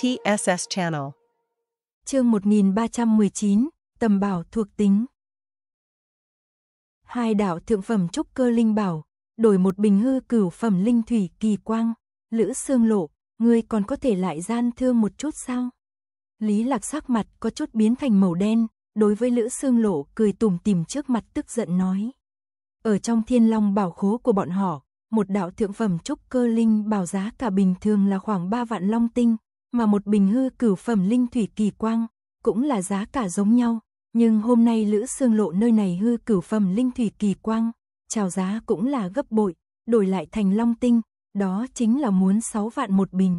TSS Channel. Chương 1319, tầm bảo thuộc tính. Hai đạo thượng phẩm trúc cơ linh bảo, đổi một bình hư cửu phẩm linh thủy kỳ quang, Lữ Sương Lộ, ngươi còn có thể lại gian thương một chút sao? Lý Lạc sắc mặt có chút biến thành màu đen, đối với Lữ Sương Lộ cười tủm tỉm trước mặt tức giận nói: "Ở trong Thiên Long bảo khố của bọn họ, một đạo thượng phẩm trúc cơ linh bảo giá cả bình thường là khoảng 3 vạn long tinh, mà một bình hư cửu phẩm linh thủy kỳ quang, cũng là giá cả giống nhau, nhưng hôm nay Lữ Xương Lộ nơi này hư cửu phẩm linh thủy kỳ quang, chào giá cũng là gấp bội, đổi lại thành long tinh, đó chính là muốn 6 vạn một bình.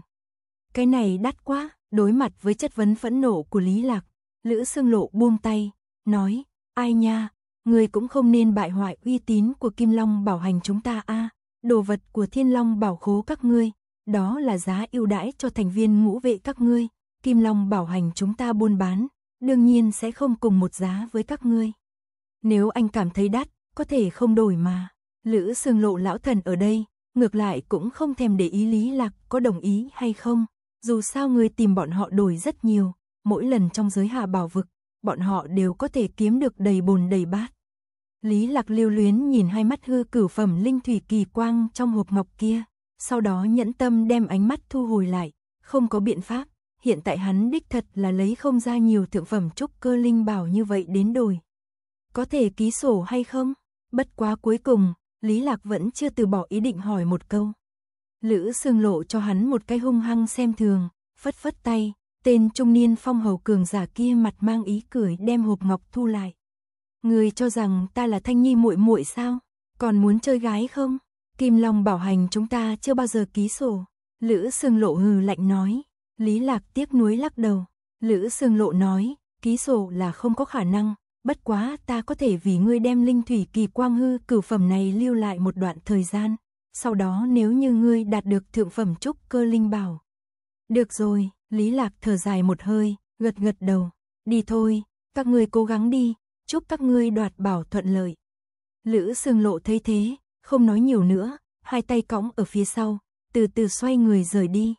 Cái này đắt quá, đối mặt với chất vấn phẫn nộ của Lý Lạc, Lữ Xương Lộ buông tay, nói, ai nha, người cũng không nên bại hoại uy tín của Kim Long bảo hành chúng ta a đồ vật của Thiên Long bảo khố các ngươi, đó là giá ưu đãi cho thành viên ngũ vệ các ngươi, Kim Long bảo hành chúng ta buôn bán, đương nhiên sẽ không cùng một giá với các ngươi. Nếu anh cảm thấy đắt, có thể không đổi mà. Lữ Sương Lộ lão thần ở đây, ngược lại cũng không thèm để ý Lý Lạc có đồng ý hay không, dù sao người tìm bọn họ đổi rất nhiều, mỗi lần trong giới hạ bảo vực, bọn họ đều có thể kiếm được đầy bồn đầy bát. Lý Lạc lưu luyến nhìn hai mắt hư cửu phẩm linh thủy kỳ quang trong hộp ngọc kia, sau đó nhẫn tâm đem ánh mắt thu hồi lại, không có biện pháp, hiện tại hắn đích thật là lấy không ra nhiều thượng phẩm trúc cơ linh bảo như vậy đến đổi. Có thể ký sổ hay không? Bất quá cuối cùng, Lý Lạc vẫn chưa từ bỏ ý định hỏi một câu. Lữ Sương Lộ cho hắn một cái hung hăng xem thường, phất phất tay, tên trung niên phong hầu cường giả kia mặt mang ý cười đem hộp ngọc thu lại. Người cho rằng ta là thanh nhi muội muội sao? Còn muốn chơi gái không? Kim Long bảo hành chúng ta chưa bao giờ ký sổ. Lữ Sương Lộ hừ lạnh nói. Lý Lạc tiếc nuối lắc đầu. Lữ Sương Lộ nói, ký sổ là không có khả năng. Bất quá ta có thể vì ngươi đem linh thủy kỳ quang hư cửu phẩm này lưu lại một đoạn thời gian. Sau đó nếu như ngươi đạt được thượng phẩm trúc cơ linh bảo. Được rồi, Lý Lạc thở dài một hơi, gật gật đầu. Đi thôi, các ngươi cố gắng đi, chúc các ngươi đoạt bảo thuận lợi. Lữ Sương Lộ thấy thế, không nói nhiều nữa, hai tay cõng ở phía sau, từ từ xoay người rời đi.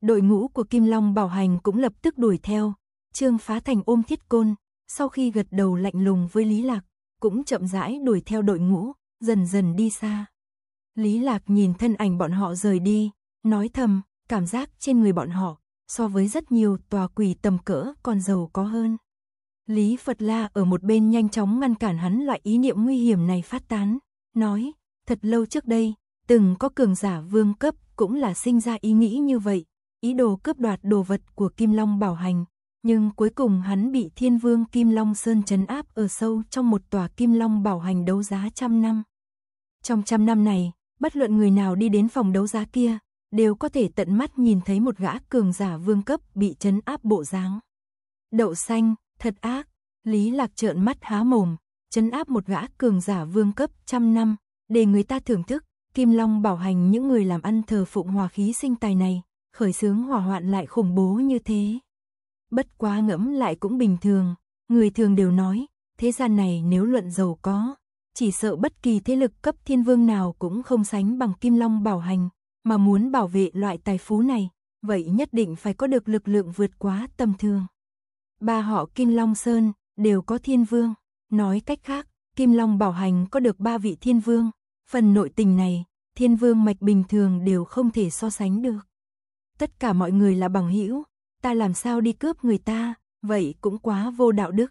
Đội ngũ của Kim Long bảo hành cũng lập tức đuổi theo, Trương Phá Thành ôm thiết côn, sau khi gật đầu lạnh lùng với Lý Lạc, cũng chậm rãi đuổi theo đội ngũ, dần dần đi xa. Lý Lạc nhìn thân ảnh bọn họ rời đi, nói thầm, cảm giác trên người bọn họ, so với rất nhiều tòa quỷ tầm cỡ còn giàu có hơn. Lý Phật La ở một bên nhanh chóng ngăn cản hắn loại ý niệm nguy hiểm này phát tán, nói, Thật lâu trước đây, từng có cường giả vương cấp cũng là sinh ra ý nghĩ như vậy, ý đồ cướp đoạt đồ vật của Kim Long bảo hành, nhưng cuối cùng hắn bị Thiên Vương Kim Long Sơn trấn áp ở sâu trong một tòa Kim Long bảo hành đấu giá trăm năm. Trong trăm năm này, bất luận người nào đi đến phòng đấu giá kia, đều có thể tận mắt nhìn thấy một gã cường giả vương cấp bị trấn áp bộ dáng. Đậu xanh, thật ác, Lý Lạc trợn mắt há mồm, trấn áp một gã cường giả vương cấp trăm năm, để người ta thưởng thức. Kim Long bảo hành những người làm ăn thờ phụng hòa khí sinh tài này, khởi xướng hỏa hoạn lại khủng bố như thế. Bất quá ngẫm lại cũng bình thường, người thường đều nói, thế gian này nếu luận giàu có, chỉ sợ bất kỳ thế lực cấp thiên vương nào cũng không sánh bằng Kim Long bảo hành, mà muốn bảo vệ loại tài phú này, vậy nhất định phải có được lực lượng vượt quá tầm thường. Ba họ Kim Long Sơn đều có thiên vương, nói cách khác, Kim Long bảo hành có được ba vị thiên vương, phần nội tình này, thiên vương mạch bình thường đều không thể so sánh được. Tất cả mọi người là bằng hữu, ta làm sao đi cướp người ta, vậy cũng quá vô đạo đức.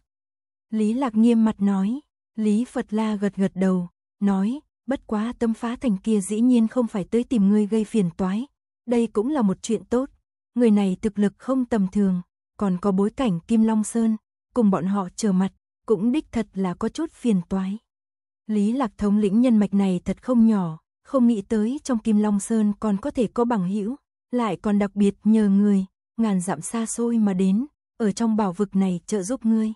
Lý Lạc nghiêm mặt nói, Lý Phật La gật gật đầu, nói, bất quá tâm phá thành kia dĩ nhiên không phải tới tìm ngươi gây phiền toái, đây cũng là một chuyện tốt, người này thực lực không tầm thường, còn có bối cảnh Kim Long Sơn, cùng bọn họ chờ mặt, cũng đích thật là có chút phiền toái. Lý Lạc thống lĩnh nhân mạch này thật không nhỏ, không nghĩ tới trong Kim Long Sơn còn có thể có bằng hữu, lại còn đặc biệt nhờ người, ngàn dặm xa xôi mà đến, ở trong bảo vực này trợ giúp ngươi.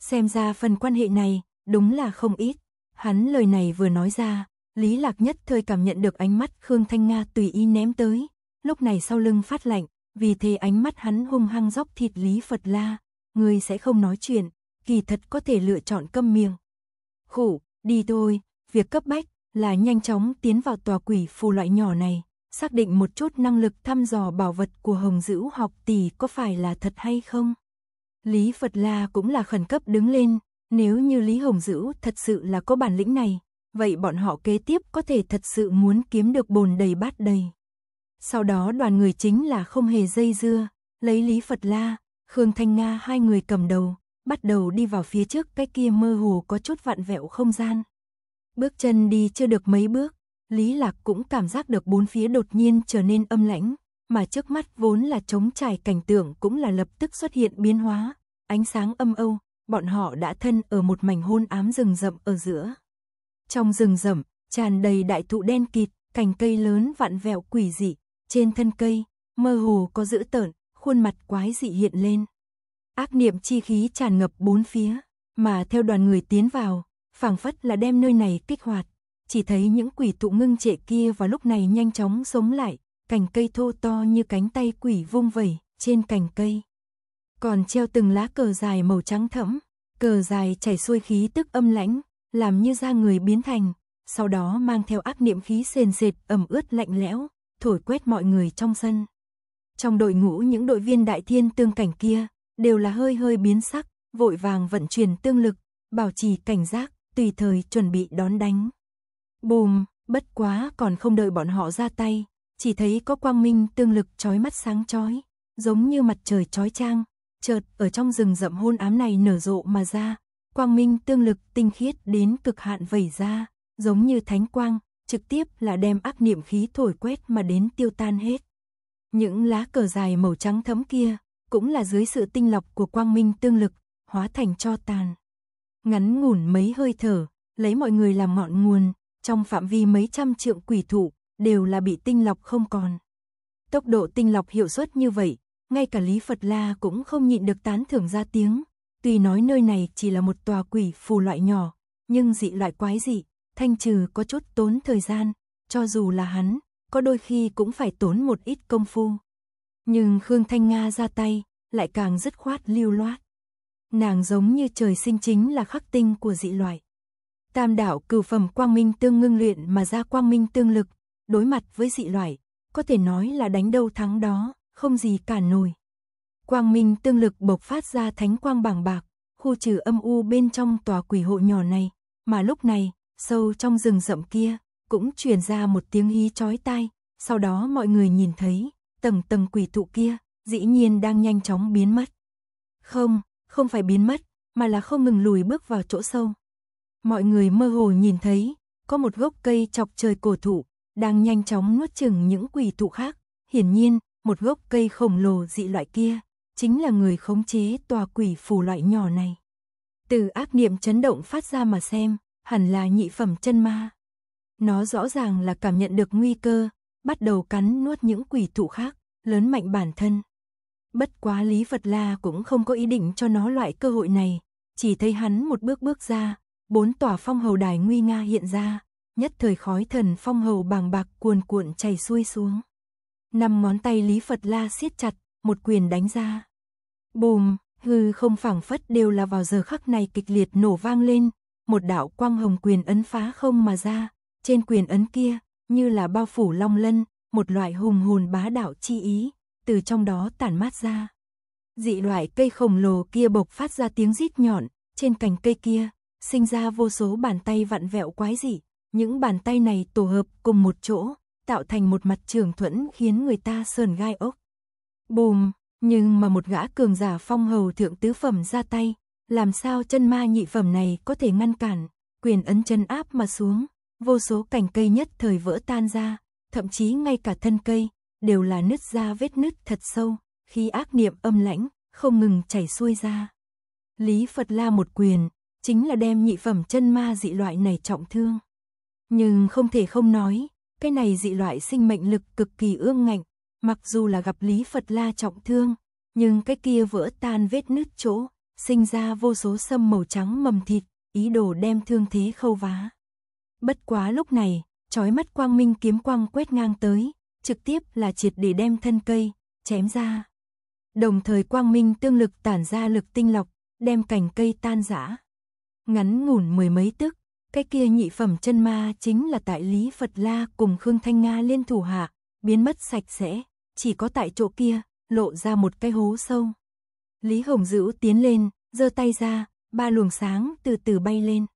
Xem ra phần quan hệ này, đúng là không ít. Hắn lời này vừa nói ra, Lý Lạc nhất thời cảm nhận được ánh mắt Khương Thanh Nga tùy ý ném tới, lúc này sau lưng phát lạnh, vì thế ánh mắt hắn hung hăng dốc thịt Lý Phật La, ngươi sẽ không nói chuyện, kỳ thật có thể lựa chọn câm miệng. Khủ, đi thôi, việc cấp bách là nhanh chóng tiến vào tòa quỷ phù loại nhỏ này, xác định một chút năng lực thăm dò bảo vật của Hồng Dữ học tỷ có phải là thật hay không. Lý Phật La cũng là khẩn cấp đứng lên, nếu như Lý Hồng Dữ thật sự là có bản lĩnh này, vậy bọn họ kế tiếp có thể thật sự muốn kiếm được bồn đầy bát đầy. Sau đó đoàn người chính là không hề dây dưa, lấy Lý Phật La, Khương Thanh Nga hai người cầm đầu, bắt đầu đi vào phía trước cái kia mơ hồ có chút vặn vẹo không gian. Bước chân đi chưa được mấy bước, Lý Lạc cũng cảm giác được bốn phía đột nhiên trở nên âm lãnh, mà trước mắt vốn là trống trải cảnh tượng cũng là lập tức xuất hiện biến hóa, ánh sáng âm âu, bọn họ đã thân ở một mảnh hôn ám rừng rậm ở giữa. Trong rừng rậm, tràn đầy đại thụ đen kịt, cành cây lớn vặn vẹo quỷ dị, trên thân cây, mơ hồ có dữ tợn, khuôn mặt quái dị hiện lên ác niệm chi khí tràn ngập bốn phía, mà theo đoàn người tiến vào, phảng phất là đem nơi này kích hoạt, chỉ thấy những quỷ tụ ngưng trệ kia vào lúc này nhanh chóng sống lại, cành cây thô to như cánh tay quỷ vung vẩy, trên cành cây còn treo từng lá cờ dài màu trắng thẫm, cờ dài chảy xuôi khí tức âm lãnh, làm như da người biến thành, sau đó mang theo ác niệm khí sền sệt, ẩm ướt lạnh lẽo, thổi quét mọi người trong sân. Trong đội ngũ những đội viên đại thiên tương cảnh kia, đều là hơi hơi biến sắc, vội vàng vận chuyển tương lực, bảo trì cảnh giác, tùy thời chuẩn bị đón đánh. Bùm, bất quá còn không đợi bọn họ ra tay, chỉ thấy có quang minh tương lực chói mắt sáng chói, giống như mặt trời chói chang, chợt ở trong rừng rậm hôn ám này nở rộ mà ra, quang minh tương lực tinh khiết đến cực hạn vẩy ra, giống như thánh quang, trực tiếp là đem ác niệm khí thổi quét mà đến tiêu tan hết. Những lá cờ dài màu trắng thẫm kia, cũng là dưới sự tinh lọc của quang minh tương lực, hóa thành cho tàn. Ngắn ngủn mấy hơi thở, lấy mọi người làm mọn nguồn, trong phạm vi mấy trăm trượng quỷ thụ, đều là bị tinh lọc không còn. Tốc độ tinh lọc hiệu suất như vậy, ngay cả Lý Phật La cũng không nhịn được tán thưởng ra tiếng. Tuy nói nơi này chỉ là một tòa quỷ phù loại nhỏ, nhưng dị loại quái dị, thanh trừ có chút tốn thời gian, cho dù là hắn, có đôi khi cũng phải tốn một ít công phu. Nhưng Khương Thanh Nga ra tay, lại càng dứt khoát lưu loát. Nàng giống như trời sinh chính là khắc tinh của dị loại. Tam đảo cửu phẩm quang minh tương ngưng luyện mà ra quang minh tương lực, đối mặt với dị loại có thể nói là đánh đâu thắng đó, không gì cả nổi. Quang minh tương lực bộc phát ra thánh quang bảng bạc, khu trừ âm u bên trong tòa quỷ hộ nhỏ này, mà lúc này, sâu trong rừng rậm kia, cũng truyền ra một tiếng hí chói tai, sau đó mọi người nhìn thấy, tầng tầng quỷ thụ kia, dĩ nhiên đang nhanh chóng biến mất. Không, không phải biến mất, mà là không ngừng lùi bước vào chỗ sâu. Mọi người mơ hồ nhìn thấy, có một gốc cây chọc trời cổ thụ, đang nhanh chóng nuốt chừng những quỷ thụ khác. Hiển nhiên, một gốc cây khổng lồ dị loại kia, chính là người khống chế tòa quỷ phù loại nhỏ này. Từ ác niệm chấn động phát ra mà xem, hẳn là nhị phẩm chân ma. Nó rõ ràng là cảm nhận được nguy cơ, bắt đầu cắn nuốt những quỷ thụ khác, lớn mạnh bản thân. Bất quá Lý Phật La cũng không có ý định cho nó loại cơ hội này, chỉ thấy hắn một bước bước ra, bốn tòa phong hầu đài nguy nga hiện ra, nhất thời khói thần phong hầu bàng bạc cuồn cuộn chảy xuôi xuống. Năm ngón tay Lý Phật La siết chặt, một quyền đánh ra. Bùm, hư không phảng phất đều là vào giờ khắc này kịch liệt nổ vang lên, một đạo quang hồng quyền ấn phá không mà ra, trên quyền ấn kia, như là bao phủ long lân, một loại hùng hồn bá đạo chi ý, từ trong đó tản mát ra. Dị loại cây khổng lồ kia bộc phát ra tiếng rít nhọn, trên cành cây kia, sinh ra vô số bàn tay vặn vẹo quái dị, những bàn tay này tổ hợp cùng một chỗ, tạo thành một mặt trường thuẫn khiến người ta sờn gai ốc. Bùm, nhưng mà một gã cường giả phong hầu thượng tứ phẩm ra tay, làm sao chân ma nhị phẩm này có thể ngăn cản, quyền ấn chân áp mà xuống. Vô số cành cây nhất thời vỡ tan ra, thậm chí ngay cả thân cây, đều là nứt ra vết nứt thật sâu, khi ác niệm âm lãnh, không ngừng chảy xuôi ra. Lý Phật La một quyền, chính là đem nhị phẩm chân ma dị loại này trọng thương. Nhưng không thể không nói, cái này dị loại sinh mệnh lực cực kỳ ương ngạnh, mặc dù là gặp Lý Phật La trọng thương, nhưng cái kia vỡ tan vết nứt chỗ, sinh ra vô số sâm màu trắng mầm thịt, ý đồ đem thương thế khâu vá. Bất quá lúc này, chói mắt quang minh kiếm quang quét ngang tới, trực tiếp là triệt để đem thân cây, chém ra. Đồng thời quang minh tương lực tản ra lực tinh lọc, đem cành cây tan rã. Ngắn ngủn mười mấy tức, cái kia nhị phẩm chân ma chính là tại Lý Phật La cùng Khương Thanh Nga liên thủ hạ, biến mất sạch sẽ, chỉ có tại chỗ kia, lộ ra một cái hố sâu. Lý Hồng Dữ tiến lên, giơ tay ra, ba luồng sáng từ từ bay lên.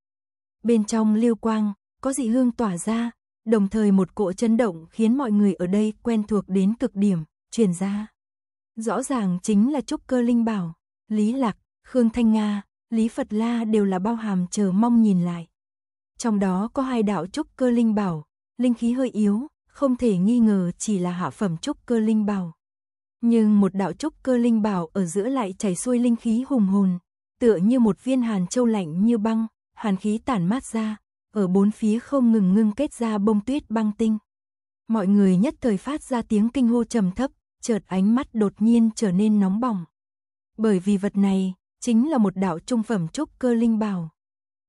Bên trong lưu quang, có dị hương tỏa ra, đồng thời một cỗ chấn động khiến mọi người ở đây quen thuộc đến cực điểm, truyền ra. Rõ ràng chính là trúc cơ linh bảo, Lý Lạc, Khương Thanh Nga, Lý Phật La đều là bao hàm chờ mong nhìn lại. Trong đó có hai đạo trúc cơ linh bảo, linh khí hơi yếu, không thể nghi ngờ chỉ là hạ phẩm trúc cơ linh bảo. Nhưng một đạo trúc cơ linh bảo ở giữa lại chảy xuôi linh khí hùng hồn, tựa như một viên hàn châu lạnh như băng, hàn khí tản mát ra, ở bốn phía không ngừng ngưng kết ra bông tuyết băng tinh. Mọi người nhất thời phát ra tiếng kinh hô trầm thấp, chợt ánh mắt đột nhiên trở nên nóng bỏng. Bởi vì vật này chính là một đạo trung phẩm trúc cơ linh bảo.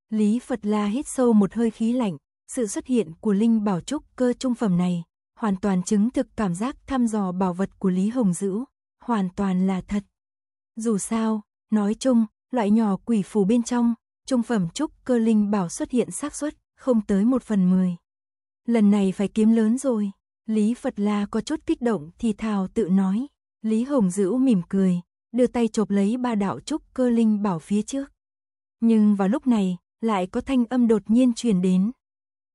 Lý Phật La hít sâu một hơi khí lạnh, sự xuất hiện của linh bảo trúc cơ trung phẩm này hoàn toàn chứng thực cảm giác thăm dò bảo vật của Lý Hồng Dữ, hoàn toàn là thật. Dù sao, nói chung, loại nhỏ quỷ phù bên trong Trung phẩm trúc cơ linh bảo xuất hiện xác suất không tới một phần mười. Lần này phải kiếm lớn rồi. Lý Phật La có chút kích động thì thào tự nói. Lý Hồng Dữ mỉm cười, đưa tay chộp lấy ba đạo trúc cơ linh bảo phía trước. Nhưng vào lúc này, lại có thanh âm đột nhiên truyền đến.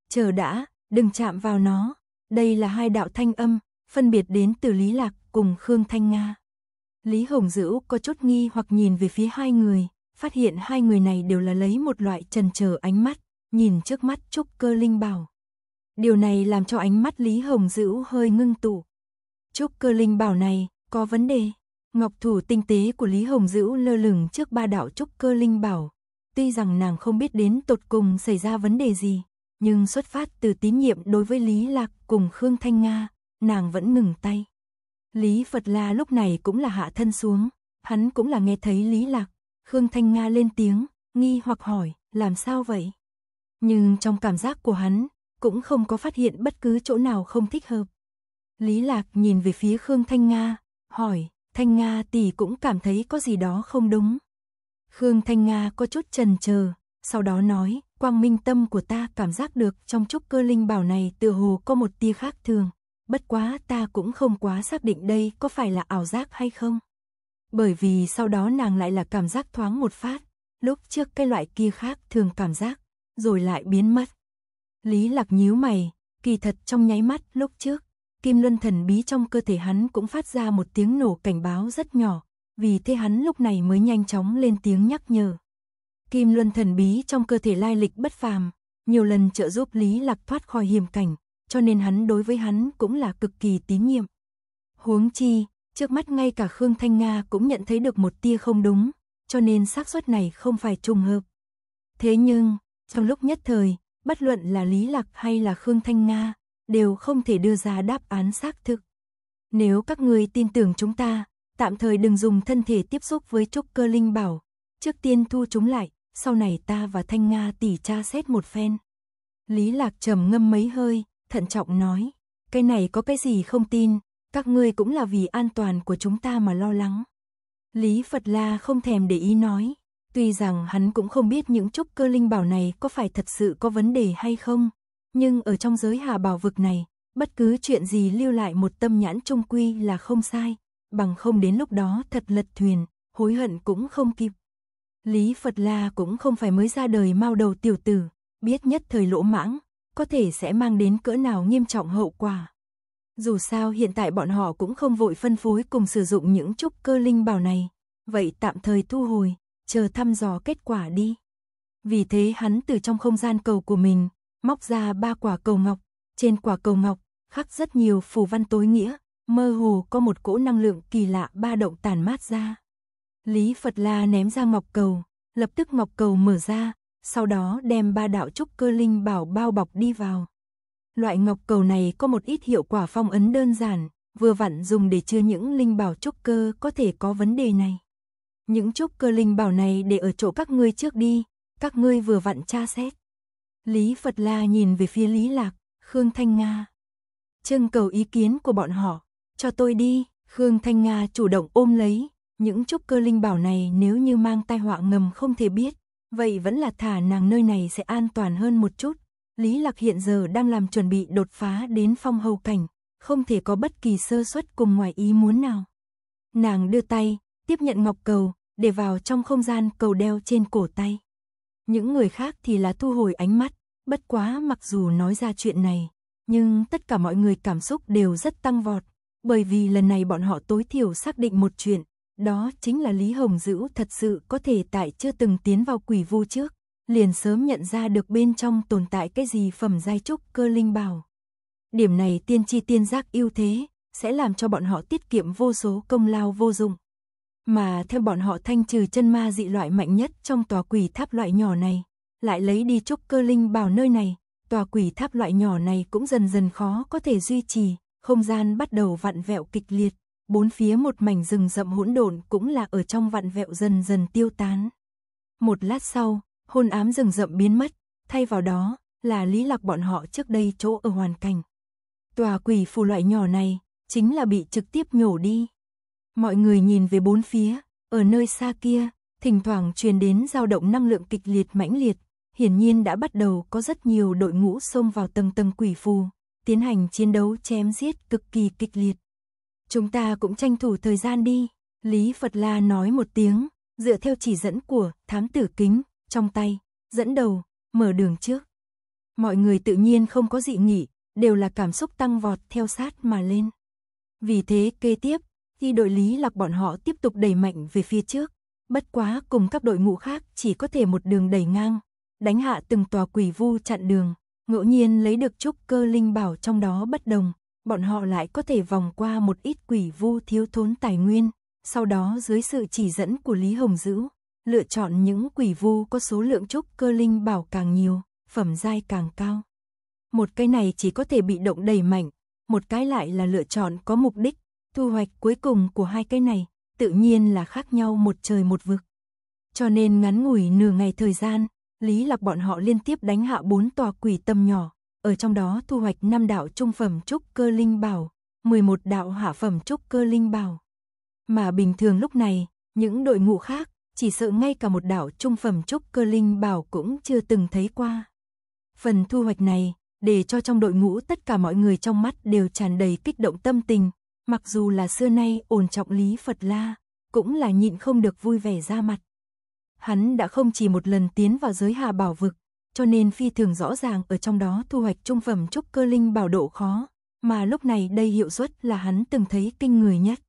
Chờ đã, đừng chạm vào nó. Đây là hai đạo thanh âm, phân biệt đến từ Lý Lạc cùng Khương Thanh Nga. Lý Hồng Dữ có chút nghi hoặc nhìn về phía hai người, phát hiện hai người này đều là lấy một loại trần chờ ánh mắt, nhìn trước mắt Trúc Cơ Linh Bảo. Điều này làm cho ánh mắt Lý Hồng Dữ hơi ngưng tụ. Trúc Cơ Linh Bảo này có vấn đề. Ngọc thủ tinh tế của Lý Hồng Dữ lơ lửng trước ba đạo Trúc Cơ Linh Bảo. Tuy rằng nàng không biết đến tột cùng xảy ra vấn đề gì, nhưng xuất phát từ tín nhiệm đối với Lý Lạc cùng Khương Thanh Nga, nàng vẫn ngừng tay. Lý Phật La lúc này cũng là hạ thân xuống, hắn cũng là nghe thấy Lý Lạc Khương Thanh Nga lên tiếng, nghi hoặc hỏi, làm sao vậy? Nhưng trong cảm giác của hắn, cũng không có phát hiện bất cứ chỗ nào không thích hợp. Lý Lạc nhìn về phía Khương Thanh Nga, hỏi, Thanh Nga tỷ cũng cảm thấy có gì đó không đúng. Khương Thanh Nga có chút chần chờ, sau đó nói, quang minh tâm của ta cảm giác được trong chút cơ linh bảo này tựa hồ có một tia khác thường, bất quá ta cũng không quá xác định đây có phải là ảo giác hay không. Bởi vì sau đó nàng lại là cảm giác thoáng một phát, lúc trước cái loại kia khác thường cảm giác, rồi lại biến mất. Lý Lạc nhíu mày, kỳ thật trong nháy mắt lúc trước, Kim Luân thần bí trong cơ thể hắn cũng phát ra một tiếng nổ cảnh báo rất nhỏ, vì thế hắn lúc này mới nhanh chóng lên tiếng nhắc nhở. Kim Luân thần bí trong cơ thể lai lịch bất phàm, nhiều lần trợ giúp Lý Lạc thoát khỏi hiểm cảnh, cho nên hắn đối với hắn cũng là cực kỳ tín nhiệm. Huống chi, Trước mắt ngay cả Khương Thanh Nga cũng nhận thấy được một tia không đúng, cho nên xác suất này không phải trùng hợp. Thế nhưng, trong lúc nhất thời, bất luận là Lý Lạc hay là Khương Thanh Nga, đều không thể đưa ra đáp án xác thực. Nếu các người tin tưởng chúng ta, tạm thời đừng dùng thân thể tiếp xúc với trúc cơ linh bảo, trước tiên thu chúng lại, sau này ta và Thanh Nga tỉ tra xét một phen. Lý Lạc trầm ngâm mấy hơi, thận trọng nói, cái này có cái gì không tin, các ngươi cũng là vì an toàn của chúng ta mà lo lắng. Lý Phật La không thèm để ý nói. Tuy rằng hắn cũng không biết những trúc cơ linh bảo này có phải thật sự có vấn đề hay không. Nhưng ở trong giới hà bảo vực này, bất cứ chuyện gì lưu lại một tâm nhãn trung quy là không sai. Bằng không đến lúc đó thật lật thuyền, hối hận cũng không kịp. Lý Phật La cũng không phải mới ra đời mau đầu tiểu tử, biết nhất thời lỗ mãng, có thể sẽ mang đến cỡ nào nghiêm trọng hậu quả. Dù sao hiện tại bọn họ cũng không vội phân phối cùng sử dụng những trúc cơ linh bảo này. Vậy tạm thời thu hồi, chờ thăm dò kết quả đi. Vì thế hắn từ trong không gian cầu của mình, móc ra ba quả cầu ngọc. Trên quả cầu ngọc, khắc rất nhiều phù văn tối nghĩa, mơ hồ có một cỗ năng lượng kỳ lạ ba động tàn mát ra. Lý Phật La ném ra ngọc cầu, lập tức ngọc cầu mở ra, sau đó đem ba đạo trúc cơ linh bảo bao bọc đi vào. Loại ngọc cầu này có một ít hiệu quả phong ấn đơn giản, vừa vặn dùng để chứa những linh bảo trúc cơ có thể có vấn đề này. Những trúc cơ linh bảo này để ở chỗ các ngươi trước đi, các ngươi vừa vặn tra xét. Lý Phật La nhìn về phía Lý Lạc, Khương Thanh Nga. Trưng cầu ý kiến của bọn họ, cho tôi đi, Khương Thanh Nga chủ động ôm lấy, những trúc cơ linh bảo này nếu như mang tai họa ngầm không thể biết, vậy vẫn là thả nàng nơi này sẽ an toàn hơn một chút, Lý Lạc hiện giờ đang làm chuẩn bị đột phá đến phong hầu cảnh, không thể có bất kỳ sơ suất cùng ngoài ý muốn nào. Nàng đưa tay, tiếp nhận ngọc cầu, để vào trong không gian cầu đeo trên cổ tay. Những người khác thì là thu hồi ánh mắt, bất quá mặc dù nói ra chuyện này, nhưng tất cả mọi người cảm xúc đều rất tăng vọt, bởi vì lần này bọn họ tối thiểu xác định một chuyện, đó chính là Lý Hồng Dữ thật sự có thể tại chưa từng tiến vào quỷ vu trước, liền sớm nhận ra được bên trong tồn tại cái gì phẩm giai trúc cơ linh bảo. Điểm này tiên tri tiên giác ưu thế, sẽ làm cho bọn họ tiết kiệm vô số công lao vô dụng. Mà theo bọn họ thanh trừ chân ma dị loại mạnh nhất trong tòa quỷ tháp loại nhỏ này, lại lấy đi trúc cơ linh bảo nơi này, tòa quỷ tháp loại nhỏ này cũng dần dần khó có thể duy trì, không gian bắt đầu vặn vẹo kịch liệt, bốn phía một mảnh rừng rậm hỗn độn cũng là ở trong vặn vẹo dần dần tiêu tán. Một lát sau, hôn ám rừng rậm biến mất, thay vào đó là lý lạc bọn họ trước đây chỗ ở hoàn cảnh. Tòa quỷ phù loại nhỏ này chính là bị trực tiếp nhổ đi. Mọi người nhìn về bốn phía, ở nơi xa kia, thỉnh thoảng truyền đến dao động năng lượng kịch liệt mãnh liệt, hiển nhiên đã bắt đầu có rất nhiều đội ngũ xông vào tầng tầng quỷ phù, tiến hành chiến đấu chém giết cực kỳ kịch liệt. Chúng ta cũng tranh thủ thời gian đi, Lý Phật La nói một tiếng, dựa theo chỉ dẫn của thám tử kính, trong tay, dẫn đầu, mở đường trước. Mọi người tự nhiên không có dị nghỉ đều là cảm xúc tăng vọt theo sát mà lên. Vì thế kế tiếp, khi đội Lý Lạc bọn họ tiếp tục đẩy mạnh về phía trước, bất quá cùng các đội ngũ khác chỉ có thể một đường đẩy ngang, đánh hạ từng tòa quỷ vu chặn đường, ngẫu nhiên lấy được chút cơ linh bảo trong đó bất đồng, bọn họ lại có thể vòng qua một ít quỷ vu thiếu thốn tài nguyên, sau đó dưới sự chỉ dẫn của Lý Hồng Dữ, lựa chọn những quỷ vu có số lượng trúc cơ linh bảo càng nhiều, phẩm giai càng cao. Một cái này chỉ có thể bị động đầy mạnh, một cái lại là lựa chọn có mục đích, thu hoạch cuối cùng của hai cái này tự nhiên là khác nhau một trời một vực. Cho nên ngắn ngủi nửa ngày thời gian, Lý Lạc bọn họ liên tiếp đánh hạ bốn tòa quỷ tâm nhỏ, ở trong đó thu hoạch năm đạo trung phẩm trúc cơ linh bảo, 11 đạo hạ phẩm trúc cơ linh bảo. Mà bình thường lúc này, những đội ngũ khác chỉ sợ ngay cả một đảo trung phẩm trúc cơ linh bảo cũng chưa từng thấy qua. Phần thu hoạch này, để cho trong đội ngũ tất cả mọi người trong mắt đều tràn đầy kích động tâm tình, mặc dù là xưa nay ổn trọng lý Phật La, cũng là nhịn không được vui vẻ ra mặt. Hắn đã không chỉ một lần tiến vào giới Hà bảo vực, cho nên phi thường rõ ràng ở trong đó thu hoạch trung phẩm trúc cơ linh bảo độ khó, mà lúc này đây hiệu suất là hắn từng thấy kinh người nhất.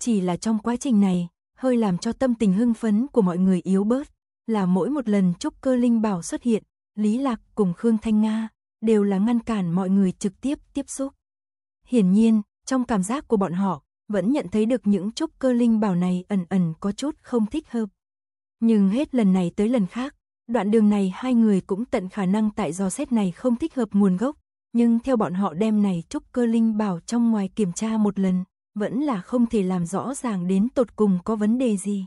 Chỉ là trong quá trình này, hơi làm cho tâm tình hưng phấn của mọi người yếu bớt, là mỗi một lần trúc cơ linh bảo xuất hiện, Lý Lạc cùng Khương Thanh Nga đều là ngăn cản mọi người trực tiếp tiếp xúc. Hiển nhiên, trong cảm giác của bọn họ, vẫn nhận thấy được những trúc cơ linh bảo này ẩn ẩn có chút không thích hợp. Nhưng hết lần này tới lần khác, đoạn đường này hai người cũng tận khả năng tại do xét này không thích hợp nguồn gốc, nhưng theo bọn họ đem này trúc cơ linh bảo trong ngoài kiểm tra một lần, vẫn là không thể làm rõ ràng đến tột cùng có vấn đề gì.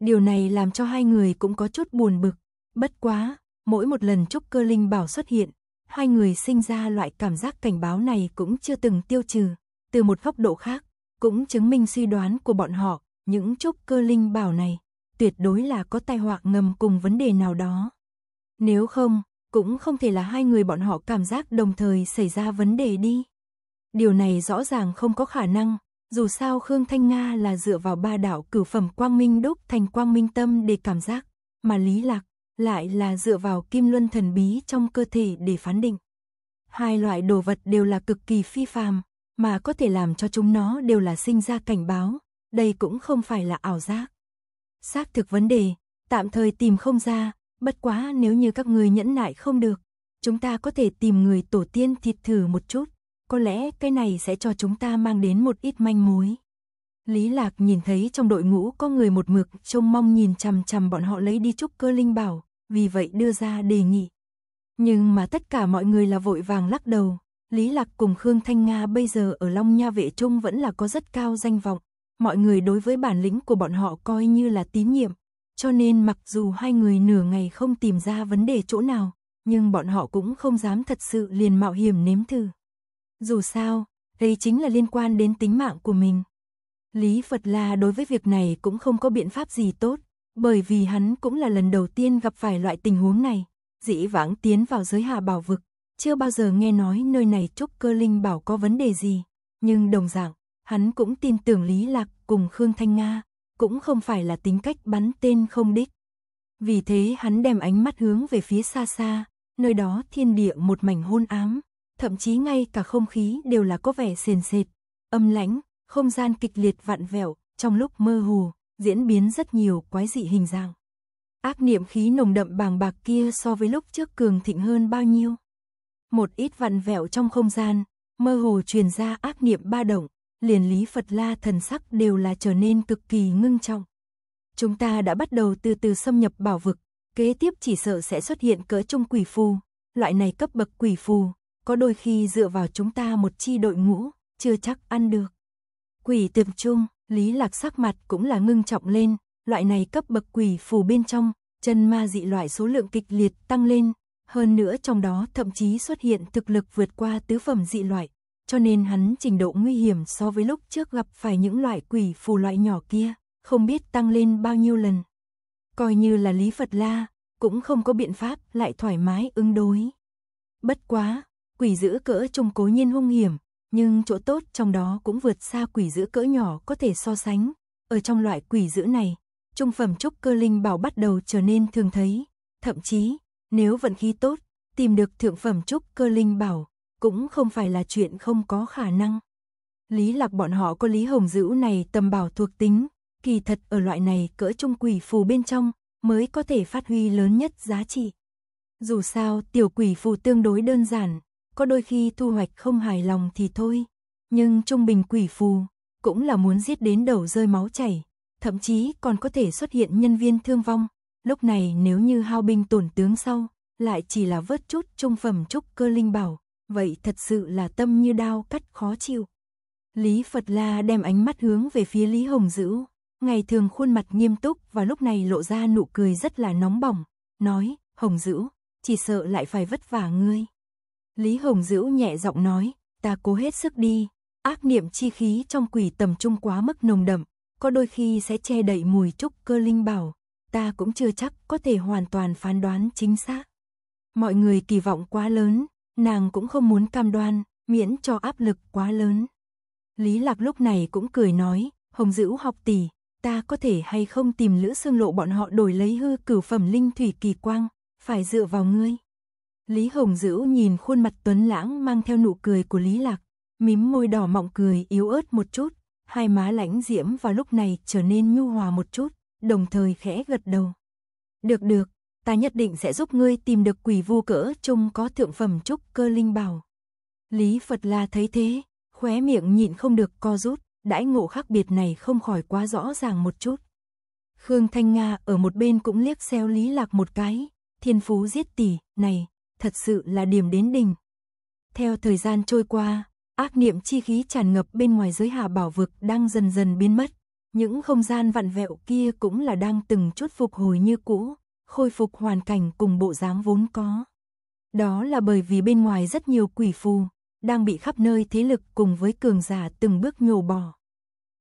Điều này làm cho hai người cũng có chút buồn bực, bất quá, mỗi một lần trúc cơ linh bảo xuất hiện, hai người sinh ra loại cảm giác cảnh báo này cũng chưa từng tiêu trừ, từ một góc độ khác, cũng chứng minh suy đoán của bọn họ, những trúc cơ linh bảo này tuyệt đối là có tai họa ngầm cùng vấn đề nào đó. Nếu không, cũng không thể là hai người bọn họ cảm giác đồng thời xảy ra vấn đề đi. Điều này rõ ràng không có khả năng, dù sao Khương Thanh Nga là dựa vào ba đạo cửu phẩm quang minh đúc thành quang minh tâm để cảm giác, mà Lý Lạc lại là dựa vào kim luân thần bí trong cơ thể để phán định. Hai loại đồ vật đều là cực kỳ phi phàm, mà có thể làm cho chúng nó đều là sinh ra cảnh báo, đây cũng không phải là ảo giác. Xác thực vấn đề, tạm thời tìm không ra, bất quá nếu như các người nhẫn nại không được, chúng ta có thể tìm người tổ tiên thịt thử một chút có lẽ cái này sẽ cho chúng ta mang đến một ít manh mối. Lý Lạc nhìn thấy trong đội ngũ có người một mực trông mong nhìn chằm chằm bọn họ lấy đi trúc cơ linh bảo, vì vậy đưa ra đề nghị. Nhưng mà tất cả mọi người là vội vàng lắc đầu, Lý Lạc cùng Khương Thanh Nga bây giờ ở Long Nha Vệ Trung vẫn là có rất cao danh vọng, mọi người đối với bản lĩnh của bọn họ coi như là tín nhiệm, cho nên mặc dù hai người nửa ngày không tìm ra vấn đề chỗ nào, nhưng bọn họ cũng không dám thật sự liền mạo hiểm nếm thử. Dù sao, đây chính là liên quan đến tính mạng của mình. Lý Phật La đối với việc này cũng không có biện pháp gì tốt, bởi vì hắn cũng là lần đầu tiên gặp phải loại tình huống này. Dĩ vãng tiến vào giới hà bảo vực, chưa bao giờ nghe nói nơi này trúc cơ linh bảo có vấn đề gì. Nhưng đồng dạng, hắn cũng tin tưởng Lý Lạc cùng Khương Thanh Nga, cũng không phải là tính cách bắn tên không đích. Vì thế hắn đem ánh mắt hướng về phía xa xa, nơi đó thiên địa một mảnh hôn ám, thậm chí ngay cả không khí đều là có vẻ sền sệt, âm lãnh, không gian kịch liệt vặn vẹo, trong lúc mơ hồ, diễn biến rất nhiều quái dị hình dạng. Ác niệm khí nồng đậm bàng bạc kia so với lúc trước cường thịnh hơn bao nhiêu? Một ít vặn vẹo trong không gian, mơ hồ truyền ra ác niệm ba động, liền lý Phật La thần sắc đều là trở nên cực kỳ ngưng trọng. Chúng ta đã bắt đầu từ từ xâm nhập bảo vực, kế tiếp chỉ sợ sẽ xuất hiện cỡ trung quỷ phù, loại này cấp bậc quỷ phù, có đôi khi dựa vào chúng ta một chi đội ngũ, chưa chắc ăn được. Quỷ tiềm trung, Lý Lạc sắc mặt cũng là ngưng trọng lên, loại này cấp bậc quỷ phù bên trong, chân ma dị loại số lượng kịch liệt tăng lên, hơn nữa trong đó thậm chí xuất hiện thực lực vượt qua tứ phẩm dị loại, cho nên hắn trình độ nguy hiểm so với lúc trước gặp phải những loại quỷ phù loại nhỏ kia, không biết tăng lên bao nhiêu lần. Coi như là Lý Phật La, cũng không có biện pháp lại thoải mái ứng đối. Bất quá, Quỷ giữ cỡ trung cố nhiên hung hiểm, nhưng chỗ tốt trong đó cũng vượt xa quỷ giữ cỡ nhỏ có thể so sánh. Ở trong loại quỷ giữ này, trung phẩm trúc cơ linh bảo bắt đầu trở nên thường thấy. Thậm chí, nếu vận khí tốt, tìm được thượng phẩm trúc cơ linh bảo cũng không phải là chuyện không có khả năng. Lý lạc bọn họ có lý hồng dữ này tầm bảo thuộc tính, kỳ thật ở loại này cỡ trung quỷ phù bên trong mới có thể phát huy lớn nhất giá trị. Dù sao, tiểu quỷ phù tương đối đơn giản, có đôi khi thu hoạch không hài lòng thì thôi, nhưng trung bình quỷ phù cũng là muốn giết đến đầu rơi máu chảy, thậm chí còn có thể xuất hiện nhân viên thương vong, lúc này nếu như hao binh tổn tướng sau, lại chỉ là vớt chút trung phẩm trúc cơ linh bảo, vậy thật sự là tâm như đao cắt khó chịu. Lý Phật La đem ánh mắt hướng về phía Lý Hồng Dữ, ngày thường khuôn mặt nghiêm túc và lúc này lộ ra nụ cười rất là nóng bỏng, nói, Hồng Dữ, chỉ sợ lại phải vất vả ngươi. Lý Hồng Dữ nhẹ giọng nói, ta cố hết sức đi, ác niệm chi khí trong quỷ tầm trung quá mức nồng đậm, có đôi khi sẽ che đậy mùi trúc cơ linh bảo, ta cũng chưa chắc có thể hoàn toàn phán đoán chính xác. Mọi người kỳ vọng quá lớn, nàng cũng không muốn cam đoan, miễn cho áp lực quá lớn. Lý Lạc lúc này cũng cười nói, Hồng Dữ học tỷ, ta có thể hay không tìm Lữ Xương Lộ bọn họ đổi lấy hư cửu phẩm linh thủy kỳ quang, phải dựa vào ngươi. Lý Hồng Dữ nhìn khuôn mặt tuấn lãng mang theo nụ cười của Lý Lạc, mím môi đỏ mọng cười yếu ớt một chút, hai má lãnh diễm vào lúc này trở nên nhu hòa một chút, đồng thời khẽ gật đầu. Được được, ta nhất định sẽ giúp ngươi tìm được quỷ vu cỡ chung có thượng phẩm trúc cơ linh bảo. Lý Phật La thấy thế, khóe miệng nhịn không được co rút, đãi ngộ khác biệt này không khỏi quá rõ ràng một chút. Khương Thanh Nga ở một bên cũng liếc xéo Lý Lạc một cái, thiên phú giết tỷ, này, thật sự là điểm đến đỉnh. Theo thời gian trôi qua, ác niệm chi khí tràn ngập bên ngoài giới Hà bảo vực đang dần dần biến mất. Những không gian vặn vẹo kia cũng là đang từng chút phục hồi như cũ, khôi phục hoàn cảnh cùng bộ dáng vốn có. Đó là bởi vì bên ngoài rất nhiều quỷ phù, đang bị khắp nơi thế lực cùng với cường giả từng bước nhổ bỏ.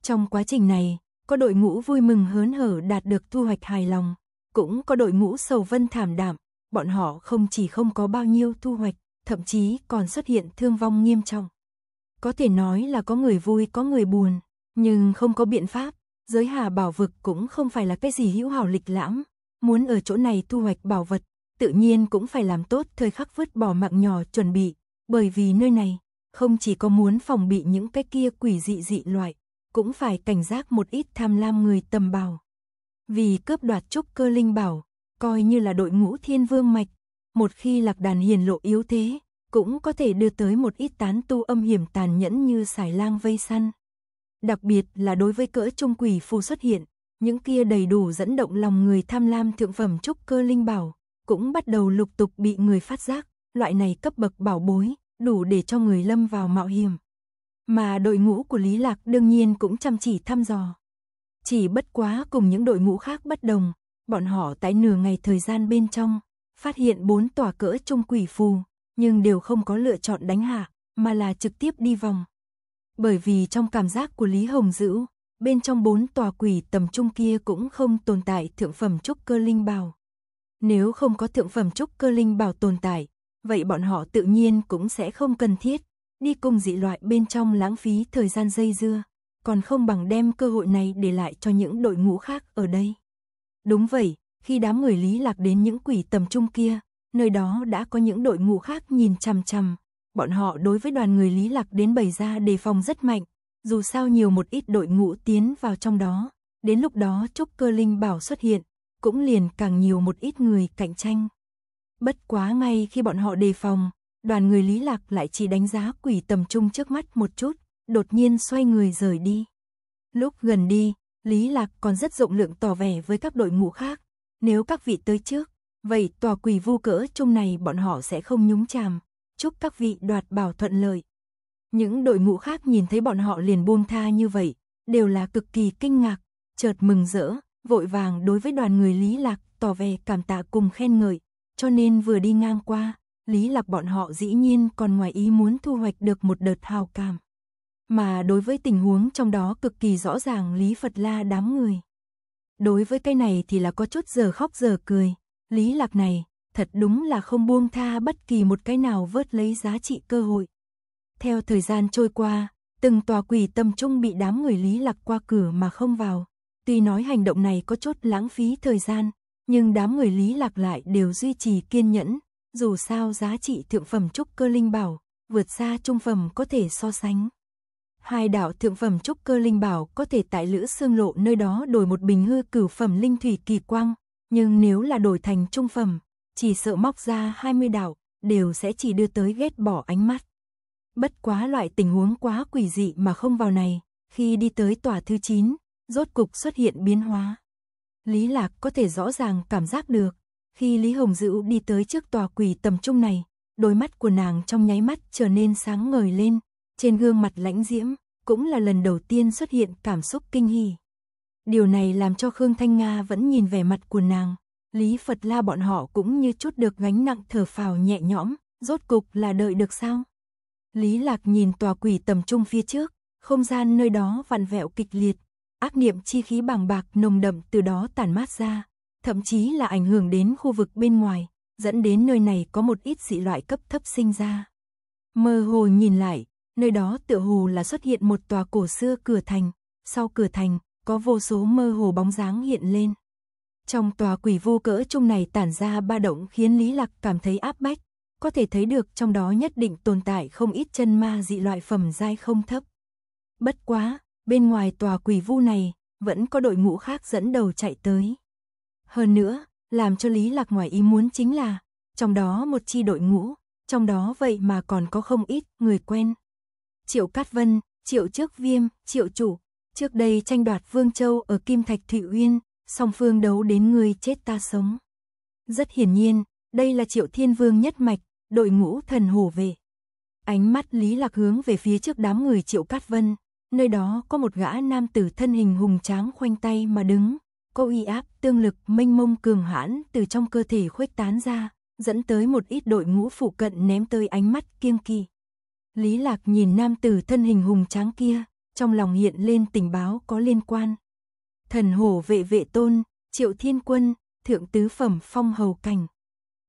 Trong quá trình này, có đội ngũ vui mừng hớn hở đạt được thu hoạch hài lòng, cũng có đội ngũ sầu vân thảm đạm, bọn họ không chỉ không có bao nhiêu thu hoạch, thậm chí còn xuất hiện thương vong nghiêm trọng. Có thể nói là có người vui có người buồn, nhưng không có biện pháp, giới hà bảo vực cũng không phải là cái gì hữu hảo lịch lãm, muốn ở chỗ này thu hoạch bảo vật, tự nhiên cũng phải làm tốt thời khắc vứt bỏ mạng nhỏ chuẩn bị, bởi vì nơi này không chỉ có muốn phòng bị những cái kia quỷ dị dị loại, cũng phải cảnh giác một ít tham lam người tầm bảo Vì cướp đoạt trúc cơ linh bảo, coi như là đội ngũ thiên vương mạch, một khi lạc đàn hiền lộ yếu thế, cũng có thể đưa tới một ít tán tu âm hiểm tàn nhẫn như xài lang vây săn. Đặc biệt là đối với cỡ trung quỷ phù xuất hiện, những kia đầy đủ dẫn động lòng người tham lam thượng phẩm trúc cơ linh bảo, cũng bắt đầu lục tục bị người phát giác, loại này cấp bậc bảo bối, đủ để cho người lâm vào mạo hiểm. Mà đội ngũ của Lý Lạc đương nhiên cũng chăm chỉ thăm dò. Chỉ bất quá cùng những đội ngũ khác bất đồng, bọn họ tái nửa ngày thời gian bên trong, phát hiện bốn tòa cỡ trung quỷ phù, nhưng đều không có lựa chọn đánh hạ, mà là trực tiếp đi vòng. Bởi vì trong cảm giác của Lý Hồng Dữ, bên trong bốn tòa quỷ tầm trung kia cũng không tồn tại thượng phẩm trúc cơ linh bào. Nếu không có thượng phẩm trúc cơ linh bào tồn tại, vậy bọn họ tự nhiên cũng sẽ không cần thiết đi cùng dị loại bên trong lãng phí thời gian dây dưa, còn không bằng đem cơ hội này để lại cho những đội ngũ khác ở đây. Đúng vậy, khi đám người Lý Lạc đến những quỷ tầm trung kia, nơi đó đã có những đội ngũ khác nhìn chằm chằm. Bọn họ đối với đoàn người Lý Lạc đến bày ra đề phòng rất mạnh, dù sao nhiều một ít đội ngũ tiến vào trong đó. Đến lúc đó chốc cơ linh bảo xuất hiện, cũng liền càng nhiều một ít người cạnh tranh. Bất quá ngay khi bọn họ đề phòng, đoàn người Lý Lạc lại chỉ đánh giá quỷ tầm trung trước mắt một chút, đột nhiên xoay người rời đi. Lúc gần đi, Lý Lạc còn rất rộng lượng tỏ vẻ với các đội ngũ khác. Nếu các vị tới trước, vậy tòa quỳ vu cỡ chung này bọn họ sẽ không nhúng chàm. Chúc các vị đoạt bảo thuận lợi. Những đội ngũ khác nhìn thấy bọn họ liền buông tha như vậy, đều là cực kỳ kinh ngạc, chợt mừng rỡ, vội vàng đối với đoàn người Lý Lạc tỏ vẻ cảm tạ cùng khen ngợi, cho nên vừa đi ngang qua, Lý Lạc bọn họ dĩ nhiên còn ngoài ý muốn thu hoạch được một đợt hào cảm mà đối với tình huống trong đó cực kỳ rõ ràng Lý Phật La đám người. Đối với cái này thì là có chút giờ khóc giờ cười, Lý Lạc này, thật đúng là không buông tha bất kỳ một cái nào vớt lấy giá trị cơ hội. Theo thời gian trôi qua, từng tòa quỷ tâm trung bị đám người Lý Lạc qua cửa mà không vào. Tuy nói hành động này có chút lãng phí thời gian, nhưng đám người Lý Lạc lại đều duy trì kiên nhẫn, dù sao giá trị thượng phẩm trúc cơ linh bảo vượt xa trung phẩm có thể so sánh hai đạo thượng phẩm trúc cơ linh bảo có thể tại lữ xương lộ nơi đó đổi một bình hư cửu phẩm linh thủy kỳ quang, nhưng nếu là đổi thành trung phẩm, chỉ sợ móc ra 20 đạo, đều sẽ chỉ đưa tới ghét bỏ ánh mắt. Bất quá loại tình huống quá quỷ dị mà không vào này, khi đi tới tòa thứ 9, rốt cục xuất hiện biến hóa. Lý Lạc có thể rõ ràng cảm giác được, khi Lý Hồng Dữ đi tới trước tòa quỷ tầm trung này, đôi mắt của nàng trong nháy mắt trở nên sáng ngời lên, trên gương mặt lãnh diễm, cũng là lần đầu tiên xuất hiện cảm xúc kinh hỉ. Điều này làm cho Khương Thanh Nga vẫn nhìn vẻ mặt của nàng, Lý Phật La bọn họ cũng như chút được gánh nặng thở phào nhẹ nhõm, rốt cục là đợi được sao? Lý Lạc nhìn tòa quỷ tầm trung phía trước, không gian nơi đó vặn vẹo kịch liệt, ác niệm chi khí bàng bạc nồng đậm từ đó tản mát ra, thậm chí là ảnh hưởng đến khu vực bên ngoài, dẫn đến nơi này có một ít dị loại cấp thấp sinh ra. Mơ hồ nhìn lại, nơi đó tựa hồ là xuất hiện một tòa cổ xưa cửa thành, sau cửa thành có vô số mơ hồ bóng dáng hiện lên. Trong tòa quỷ vô cỡ chung này tản ra ba động khiến Lý Lạc cảm thấy áp bách, có thể thấy được trong đó nhất định tồn tại không ít chân ma dị loại phẩm giai không thấp. Bất quá, bên ngoài tòa quỷ vu này vẫn có đội ngũ khác dẫn đầu chạy tới. Hơn nữa, làm cho Lý Lạc ngoài ý muốn chính là trong đó một chi đội ngũ, trong đó vậy mà còn có không ít người quen, Triệu Cát Vân, Triệu Trước Viêm, Triệu Chủ. Trước đây tranh đoạt Vương Châu ở Kim Thạch Thụy Uyên, song phương đấu đến người chết ta sống. Rất hiển nhiên, đây là Triệu Thiên Vương nhất mạch, đội ngũ thần hổ về. Ánh mắt Lý Lạc hướng về phía trước đám người Triệu Cát Vân, nơi đó có một gã nam tử thân hình hùng tráng khoanh tay mà đứng, có uy áp tương lực mênh mông cường hãn từ trong cơ thể khuếch tán ra, dẫn tới một ít đội ngũ phụ cận ném tới ánh mắt kiêng kỳ. Lý Lạc nhìn nam tử thân hình hùng tráng kia, trong lòng hiện lên tình báo có liên quan. Thần hổ vệ vệ tôn, triệu thiên quân, thượng tứ phẩm phong hầu cảnh.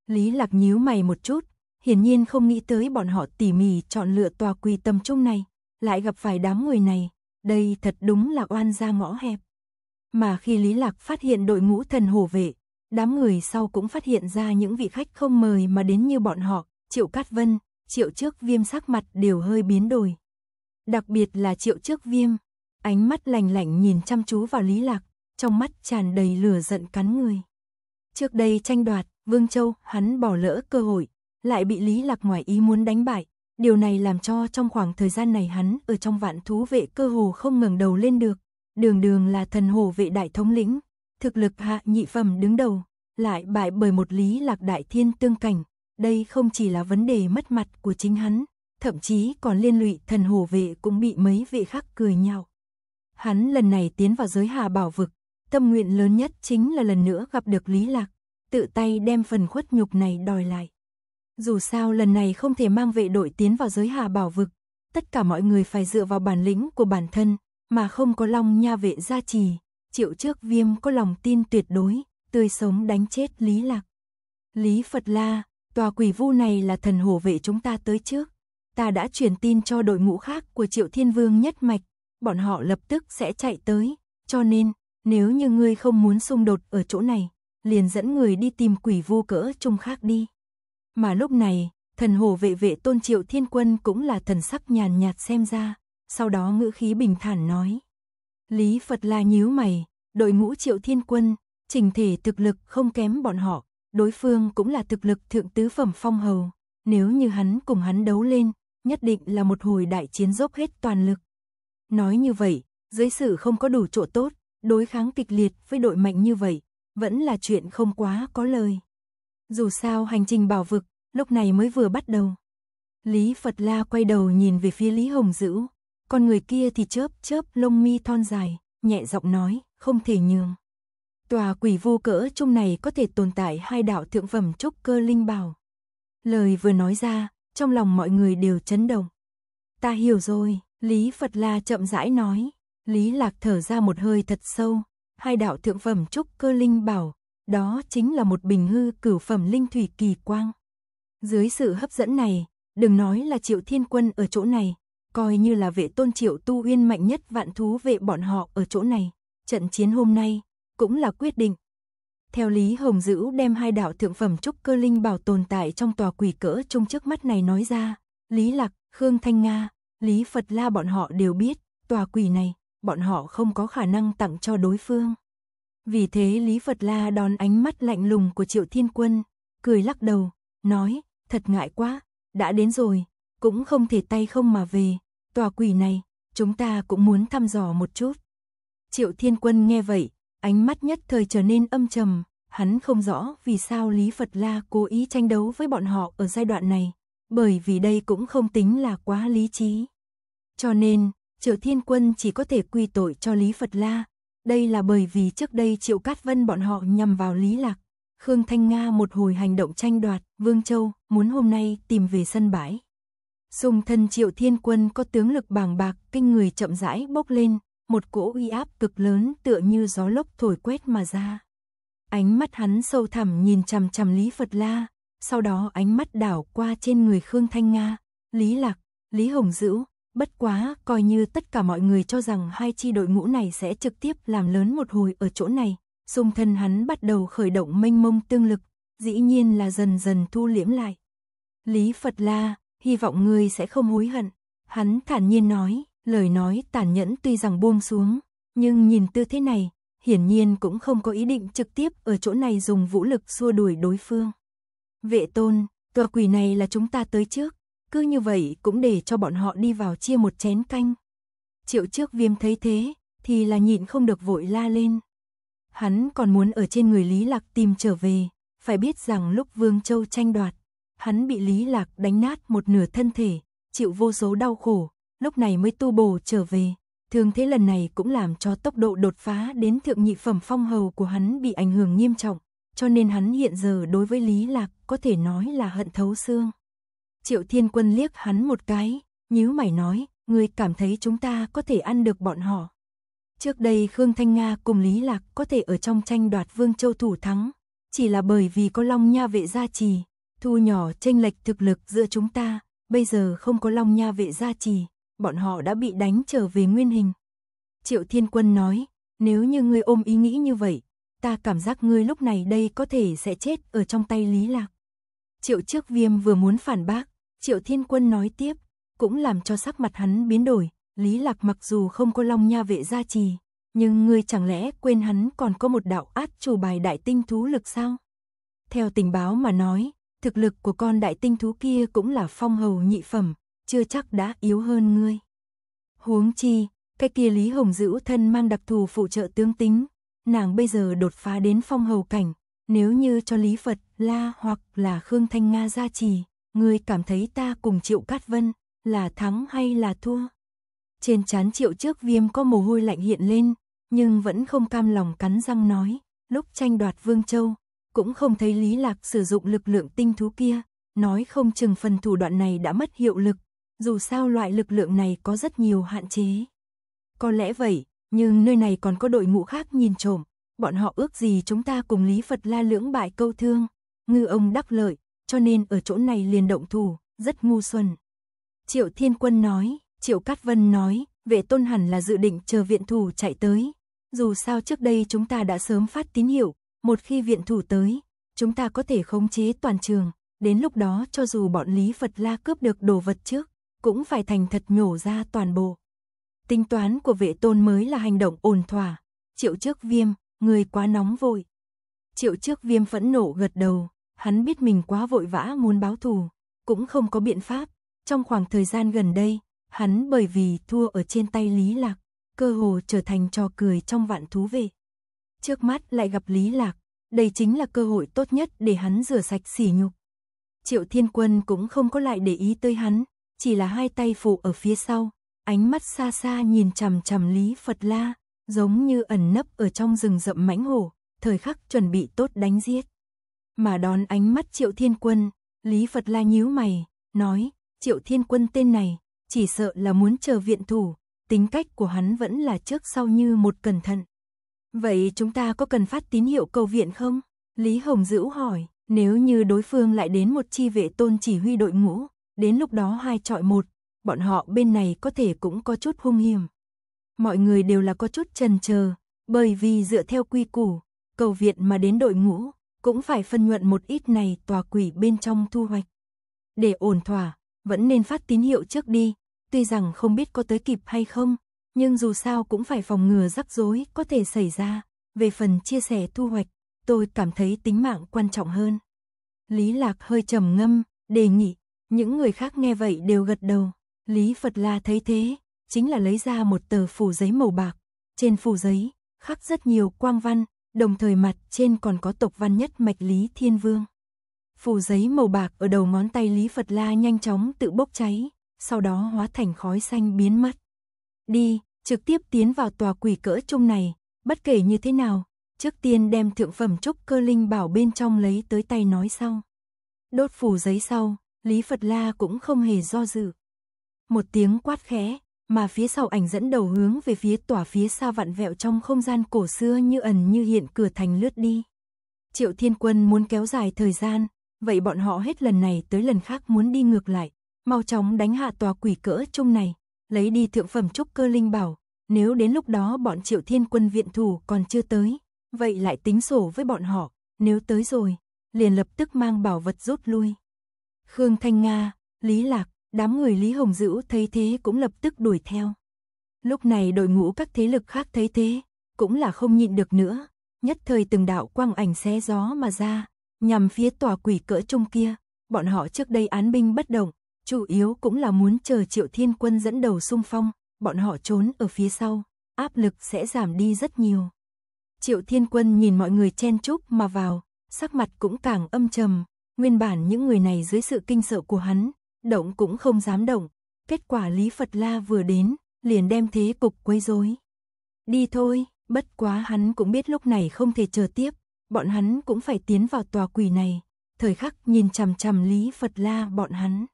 Lý Lạc nhíu mày một chút, hiển nhiên không nghĩ tới bọn họ tỉ mỉ chọn lựa tòa quỳ tâm trung này, lại gặp phải đám người này, đây thật đúng là oan gia ngõ hẹp. Mà khi Lý Lạc phát hiện đội ngũ thần hổ vệ, đám người sau cũng phát hiện ra những vị khách không mời mà đến như bọn họ, Triệu Cát Vân, triệu trước viêm sắc mặt đều hơi biến đổi. Đặc biệt là triệu trước viêm, ánh mắt lạnh lạnh nhìn chăm chú vào Lý Lạc, trong mắt tràn đầy lửa giận cắn người. Trước đây tranh đoạt, Vương Châu, hắn bỏ lỡ cơ hội, lại bị Lý Lạc ngoài ý muốn đánh bại. Điều này làm cho trong khoảng thời gian này hắn ở trong vạn thú vệ cơ hồ không ngẩng đầu lên được. Đường đường là thần hồ vệ đại thống lĩnh, thực lực hạ nhị phẩm đứng đầu, lại bại bởi một Lý Lạc đại thiên tương cảnh, đây không chỉ là vấn đề mất mặt của chính hắn, thậm chí còn liên lụy thần hồ vệ cũng bị mấy vị khác cười nhau. Hắn lần này tiến vào giới hà bảo vực, tâm nguyện lớn nhất chính là lần nữa gặp được Lý Lạc, tự tay đem phần khuất nhục này đòi lại. Dù sao lần này không thể mang vệ đội tiến vào giới hà bảo vực, tất cả mọi người phải dựa vào bản lĩnh của bản thân, mà không có long nha vệ gia trì, triệu trước viêm có lòng tin tuyệt đối, tươi sống đánh chết Lý Lạc. Lý Phật La, Tòa quỷ vu này là thần hổ vệ chúng ta tới trước. Ta đã truyền tin cho đội ngũ khác của Triệu Thiên Vương nhất mạch, bọn họ lập tức sẽ chạy tới, cho nên, nếu như ngươi không muốn xung đột ở chỗ này, liền dẫn người đi tìm quỷ vu cỡ trung khác đi. Mà lúc này, thần hồ vệ vệ tôn triệu thiên quân cũng là thần sắc nhàn nhạt xem ra, sau đó ngữ khí bình thản nói. Lý Phật là nhíu mày, đội ngũ triệu thiên quân, trình thể thực lực không kém bọn họ, đối phương cũng là thực lực thượng tứ phẩm phong hầu, nếu như hắn cùng hắn đấu lên, nhất định là một hồi đại chiến dốc hết toàn lực. Nói như vậy, dưới sự không có đủ chỗ tốt, đối kháng kịch liệt với đội mạnh như vậy, vẫn là chuyện không quá có lời. Dù sao hành trình bảo vực, lúc này mới vừa bắt đầu. Lý Phật La quay đầu nhìn về phía Lý Hồng Dữ, con người kia thì chớp chớp lông mi thon dài, nhẹ giọng nói, không thể nhường. Tòa quỷ vu cỡ trong này có thể tồn tại hai đạo thượng phẩm trúc cơ linh bảo. Lời vừa nói ra, trong lòng mọi người đều chấn động. Ta hiểu rồi, Lý Phật La chậm rãi nói. Lý Lạc thở ra một hơi thật sâu, hai đạo thượng phẩm trúc cơ linh bảo, đó chính là một bình hư cửu phẩm linh thủy kỳ quang. Dưới sự hấp dẫn này, đừng nói là Triệu Thiên Quân ở chỗ này, coi như là vệ tôn Triệu Tu Uyên mạnh nhất vạn thú vệ bọn họ ở chỗ này. Trận chiến hôm nay, cũng là quyết định. Theo Lý Hồng Dữ đem hai đạo thượng phẩm trúc cơ linh bảo tồn tại trong tòa quỷ cỡ trong trước mắt này nói ra, Lý Lạc, Khương Thanh Nga, Lý Phật La bọn họ đều biết, tòa quỷ này, bọn họ không có khả năng tặng cho đối phương. Vì thế Lý Phật La đón ánh mắt lạnh lùng của Triệu Thiên Quân, cười lắc đầu, nói, thật ngại quá, đã đến rồi, cũng không thể tay không mà về, tòa quỷ này, chúng ta cũng muốn thăm dò một chút. Triệu Thiên Quân nghe vậy, Ánh mắt nhất thời trở nên âm trầm, hắn không rõ vì sao Lý Phật La cố ý tranh đấu với bọn họ ở giai đoạn này, bởi vì đây cũng không tính là quá lý trí. Cho nên, Triệu Thiên Quân chỉ có thể quy tội cho Lý Phật La, đây là bởi vì trước đây Triệu Cát Vân bọn họ nhằm vào Lý Lạc, Khương Thanh Nga một hồi hành động tranh đoạt, Vương Châu muốn hôm nay tìm về sân bãi. Sùng thân Triệu Thiên Quân có tướng lực bàng bạc, kinh người chậm rãi bốc lên, một cỗ uy áp cực lớn tựa như gió lốc thổi quét mà ra. Ánh mắt hắn sâu thẳm nhìn chằm chằm Lý Phật La, sau đó ánh mắt đảo qua trên người Khương Thanh Nga, Lý Lạc, Lý Hồng Dữ, bất quá coi như tất cả mọi người cho rằng hai chi đội ngũ này sẽ trực tiếp làm lớn một hồi ở chỗ này, xung thân hắn bắt đầu khởi động mênh mông tương lực, dĩ nhiên là dần dần thu liễm lại. Lý Phật La, hy vọng ngươi sẽ không hối hận, hắn thản nhiên nói, lời nói tàn nhẫn tuy rằng buông xuống, nhưng nhìn tư thế này, hiển nhiên cũng không có ý định trực tiếp ở chỗ này dùng vũ lực xua đuổi đối phương. Vệ tôn, tòa quỷ này là chúng ta tới trước, cứ như vậy cũng để cho bọn họ đi vào chia một chén canh. Triệu trước viêm thấy thế, thì là nhịn không được vội la lên. Hắn còn muốn ở trên người Lý Lạc tìm trở về, phải biết rằng lúc Vương Châu tranh đoạt, hắn bị Lý Lạc đánh nát một nửa thân thể, chịu vô số đau khổ, lúc này mới tu bổ trở về. Thương thế lần này cũng làm cho tốc độ đột phá đến thượng nhị phẩm phong hầu của hắn bị ảnh hưởng nghiêm trọng, cho nên hắn hiện giờ đối với Lý Lạc có thể nói là hận thấu xương. Triệu Thiên Quân liếc hắn một cái, nhíu mày nói, người cảm thấy chúng ta có thể ăn được bọn họ. Trước đây Khương Thanh Nga cùng Lý Lạc có thể ở trong tranh đoạt Vương Châu thủ thắng, chỉ là bởi vì có Long Nha vệ gia trì, thu nhỏ tranh lệch thực lực giữa chúng ta, bây giờ không có Long Nha vệ gia trì, bọn họ đã bị đánh trở về nguyên hình. Triệu Thiên Quân nói, nếu như ngươi ôm ý nghĩ như vậy, ta cảm giác ngươi lúc này đây có thể sẽ chết ở trong tay Lý Lạc. Triệu Trước Viêm vừa muốn phản bác, Triệu Thiên Quân nói tiếp, cũng làm cho sắc mặt hắn biến đổi, Lý Lạc mặc dù không có Long Nha vệ gia trì, nhưng ngươi chẳng lẽ quên hắn còn có một đạo át chủ bài đại tinh thú lực sao? Theo tình báo mà nói, thực lực của con đại tinh thú kia cũng là phong hầu nhị phẩm, chưa chắc đã yếu hơn ngươi. Huống chi, cái kia Lý Hồng Dữ thân mang đặc thù phụ trợ tương tính, nàng bây giờ đột phá đến phong hầu cảnh, nếu như cho Lý Phật, La hoặc là Khương Thanh Nga gia trì, ngươi cảm thấy ta cùng Triệu Cát Vân là thắng hay là thua? Trên chán Triệu trước viêm có mồ hôi lạnh hiện lên, nhưng vẫn không cam lòng cắn răng nói, lúc tranh đoạt Vương Châu, cũng không thấy Lý Lạc sử dụng lực lượng tinh thú kia, nói không chừng phần thủ đoạn này đã mất hiệu lực, dù sao loại lực lượng này có rất nhiều hạn chế. Có lẽ vậy, nhưng nơi này còn có đội ngũ khác nhìn trộm. Bọn họ ước gì chúng ta cùng Lý Phật la lưỡng bại câu thương. Ngư ông đắc lợi, cho nên ở chỗ này liền động thủ, rất ngu xuẩn. Triệu Thiên Quân nói, Triệu Cát Vân nói, vệ tôn hẳn là dự định chờ viện thủ chạy tới. Dù sao trước đây chúng ta đã sớm phát tín hiệu, một khi viện thủ tới, chúng ta có thể khống chế toàn trường, đến lúc đó cho dù bọn Lý Phật La cướp được đồ vật trước, cũng phải thành thật nhổ ra toàn bộ. Tính toán của vệ tôn mới là hành động ổn thỏa. Triệu trước viêm, người quá nóng vội. Triệu trước viêm phẫn nổ gật đầu, hắn biết mình quá vội vã muốn báo thù, cũng không có biện pháp. Trong khoảng thời gian gần đây, hắn bởi vì thua ở trên tay Lý Lạc, cơ hồ trở thành trò cười trong vạn thú vệ. Trước mắt lại gặp Lý Lạc, đây chính là cơ hội tốt nhất để hắn rửa sạch sỉ nhục. Triệu Thiên Quân cũng không có lại để ý tới hắn, chỉ là hai tay phụ ở phía sau, ánh mắt xa xa nhìn chằm chằm Lý Phật La, giống như ẩn nấp ở trong rừng rậm mãnh hổ, thời khắc chuẩn bị tốt đánh giết. Mà đón ánh mắt Triệu Thiên Quân, Lý Phật La nhíu mày, nói, Triệu Thiên Quân tên này, chỉ sợ là muốn chờ viện thủ, tính cách của hắn vẫn là trước sau như một cẩn thận. Vậy chúng ta có cần phát tín hiệu cầu viện không? Lý Hồng Dữ hỏi, nếu như đối phương lại đến một chi vệ tôn chỉ huy đội ngũ, đến lúc đó hai chọi một, bọn họ bên này có thể cũng có chút hung hiểm. Mọi người đều là có chút chần chờ, bởi vì dựa theo quy củ, cầu viện mà đến đội ngũ cũng phải phân nhuận một ít này tòa quỷ bên trong thu hoạch. Để ổn thỏa, vẫn nên phát tín hiệu trước đi, tuy rằng không biết có tới kịp hay không, nhưng dù sao cũng phải phòng ngừa rắc rối có thể xảy ra. Về phần chia sẻ thu hoạch, tôi cảm thấy tính mạng quan trọng hơn. Lý Lạc hơi trầm ngâm, đề nghị những người khác nghe vậy đều gật đầu. Lý Phật La thấy thế, chính là lấy ra một tờ phủ giấy màu bạc. Trên phủ giấy, khắc rất nhiều quang văn, đồng thời mặt trên còn có tộc văn nhất mạch Lý Thiên Vương. Phủ giấy màu bạc ở đầu ngón tay Lý Phật La nhanh chóng tự bốc cháy, sau đó hóa thành khói xanh biến mất. Đi, trực tiếp tiến vào tòa quỷ cỡ trung này, bất kể như thế nào, trước tiên đem thượng phẩm trúc cơ linh bảo bên trong lấy tới tay nói sau. Đốt phủ giấy sau, Lý Phật La cũng không hề do dự. Một tiếng quát khẽ, mà phía sau ảnh dẫn đầu hướng về phía tỏa phía xa vặn vẹo trong không gian cổ xưa như ẩn như hiện cửa thành lướt đi. Triệu Thiên Quân muốn kéo dài thời gian, vậy bọn họ hết lần này tới lần khác muốn đi ngược lại, mau chóng đánh hạ tòa quỷ cỡ chung này, lấy đi thượng phẩm trúc cơ linh bảo, nếu đến lúc đó bọn Triệu Thiên Quân viện thủ còn chưa tới, vậy lại tính sổ với bọn họ, nếu tới rồi, liền lập tức mang bảo vật rút lui. Khương Thanh Nga, Lý Lạc, đám người Lý Hồng Dữ thấy thế cũng lập tức đuổi theo. Lúc này đội ngũ các thế lực khác thấy thế, cũng là không nhịn được nữa, nhất thời từng đạo quang ảnh xé gió mà ra, nhằm phía tòa quỷ cỡ trung kia, bọn họ trước đây án binh bất động, chủ yếu cũng là muốn chờ Triệu Thiên Quân dẫn đầu xung phong, bọn họ trốn ở phía sau, áp lực sẽ giảm đi rất nhiều. Triệu Thiên Quân nhìn mọi người chen chúc mà vào, sắc mặt cũng càng âm trầm, Nguyên bản những người này dưới sự kinh sợ của hắn, động cũng không dám động. Kết quả Lý Phật La vừa đến, liền đem thế cục quấy rối. Đi thôi, bất quá hắn cũng biết lúc này không thể chờ tiếp, bọn hắn cũng phải tiến vào tòa quỷ này. Thời khắc nhìn chằm chằm Lý Phật La bọn hắn.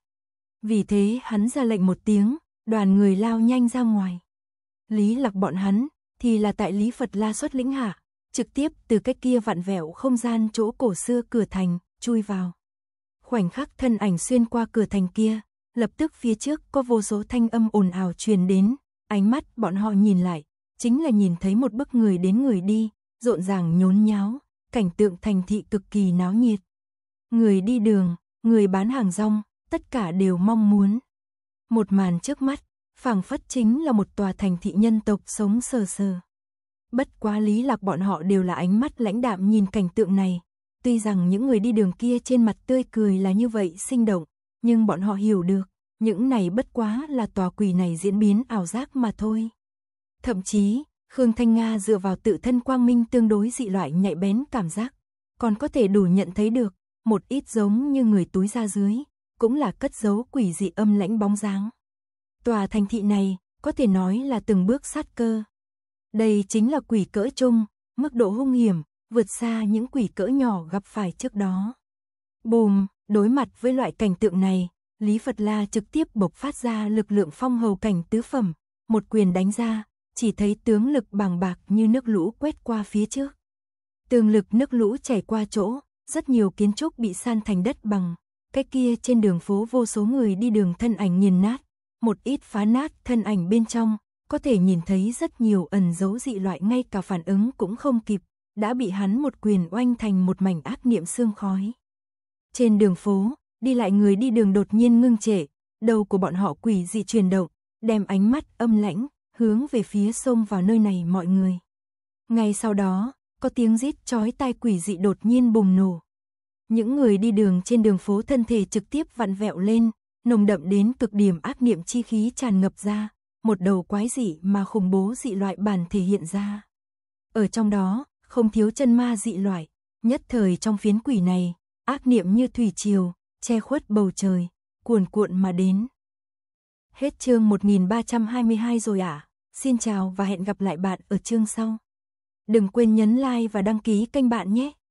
Vì thế hắn ra lệnh một tiếng, đoàn người lao nhanh ra ngoài. Lý lạc bọn hắn, thì là tại Lý Phật La xuất lĩnh hạ, trực tiếp từ cách kia vạn vẹo không gian chỗ cổ xưa cửa thành, chui vào. Khoảnh khắc thân ảnh xuyên qua cửa thành kia, lập tức phía trước có vô số thanh âm ồn ào truyền đến, ánh mắt bọn họ nhìn lại, chính là nhìn thấy một bức người đến người đi, rộn ràng nhốn nháo, cảnh tượng thành thị cực kỳ náo nhiệt. Người đi đường, người bán hàng rong, tất cả đều mong muốn. Một màn trước mắt, phảng phất chính là một tòa thành thị nhân tộc sống sờ sờ. Bất quá lý lạc bọn họ đều là ánh mắt lãnh đạm nhìn cảnh tượng này, Tuy rằng những người đi đường kia trên mặt tươi cười là như vậy sinh động, nhưng bọn họ hiểu được, những này bất quá là tòa quỷ này diễn biến ảo giác mà thôi. Thậm chí, Khương Thanh Nga dựa vào tự thân quang minh tương đối dị loại nhạy bén cảm giác, còn có thể đủ nhận thấy được, một ít giống như người túi ra dưới, cũng là cất giấu quỷ dị âm lãnh bóng dáng. Tòa thành thị này, có thể nói là từng bước sát cơ. Đây chính là quỷ cỡ chung, mức độ hung hiểm, vượt xa những quỷ cỡ nhỏ gặp phải trước đó. Bùm, đối mặt với loại cảnh tượng này, Lý Phật La trực tiếp bộc phát ra lực lượng phong hầu cảnh tứ phẩm, một quyền đánh ra, chỉ thấy tướng lực bàng bạc như nước lũ quét qua phía trước. Tường lực nước lũ chảy qua chỗ, rất nhiều kiến trúc bị san thành đất bằng, cái kia trên đường phố vô số người đi đường thân ảnh nghiền nát, một ít phá nát thân ảnh bên trong, có thể nhìn thấy rất nhiều ẩn dấu dị loại ngay cả phản ứng cũng không kịp, đã bị hắn một quyền oanh thành một mảnh ác niệm xương khói. Trên đường phố, đi lại người đi đường đột nhiên ngưng trệ, đầu của bọn họ quỷ dị chuyển động, đem ánh mắt âm lãnh, hướng về phía sông vào nơi này mọi người. Ngay sau đó, có tiếng rít chói tai quỷ dị đột nhiên bùng nổ. Những người đi đường trên đường phố thân thể trực tiếp vặn vẹo lên, nồng đậm đến cực điểm ác niệm chi khí tràn ngập ra, một đầu quái dị mà khủng bố dị loại bản thể hiện ra. Ở trong đó, không thiếu chân ma dị loại, nhất thời trong phiến quỷ này, ác niệm như thủy triều, che khuất bầu trời, cuồn cuộn mà đến. Hết chương 1322 rồi ạ. À. Xin chào và hẹn gặp lại bạn ở chương sau. Đừng quên nhấn like và đăng ký kênh bạn nhé.